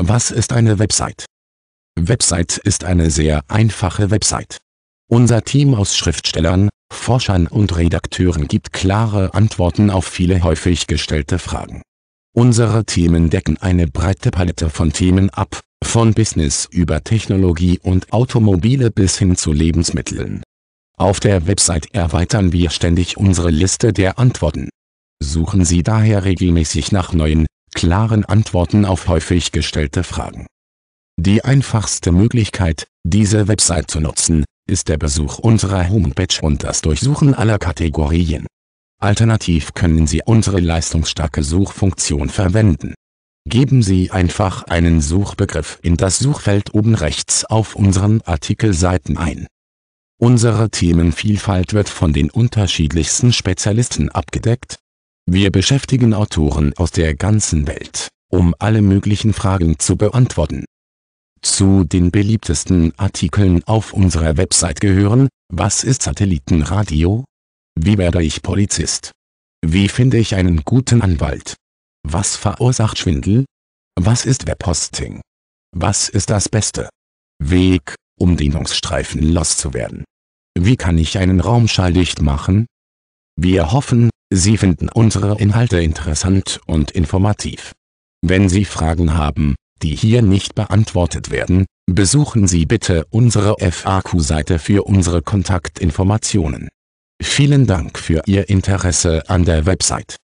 Was ist eine Website? Website ist eine sehr einfache Website. Unser Team aus Schriftstellern, Forschern und Redakteuren gibt klare Antworten auf viele häufig gestellte Fragen. Unsere Themen decken eine breite Palette von Themen ab, von Business über Technologie und Automobile bis hin zu Lebensmitteln. Auf der Website erweitern wir ständig unsere Liste der Antworten. Suchen Sie daher regelmäßig nach neuen, klaren Antworten auf häufig gestellte Fragen. Die einfachste Möglichkeit, diese Website zu nutzen, ist der Besuch unserer Homepage und das Durchsuchen aller Kategorien. Alternativ können Sie unsere leistungsstarke Suchfunktion verwenden. Geben Sie einfach einen Suchbegriff in das Suchfeld oben rechts auf unseren Artikelseiten ein. Unsere Themenvielfalt wird von den unterschiedlichsten Spezialisten abgedeckt, wir beschäftigen Autoren aus der ganzen Welt, um alle möglichen Fragen zu beantworten. Zu den beliebtesten Artikeln auf unserer Website gehören, was ist Satellitenradio? Wie werde ich Polizist? Wie finde ich einen guten Anwalt? Was verursacht Schwindel? Was ist Webhosting? Was ist das beste Weg, um Dehnungsstreifen loszuwerden? Wie kann ich einen Raum schalldicht machen? Wir hoffen, Sie finden unsere Inhalte interessant und informativ. Wenn Sie Fragen haben, die hier nicht beantwortet werden, besuchen Sie bitte unsere FAQ-Seite für unsere Kontaktinformationen. Vielen Dank für Ihr Interesse an der Website.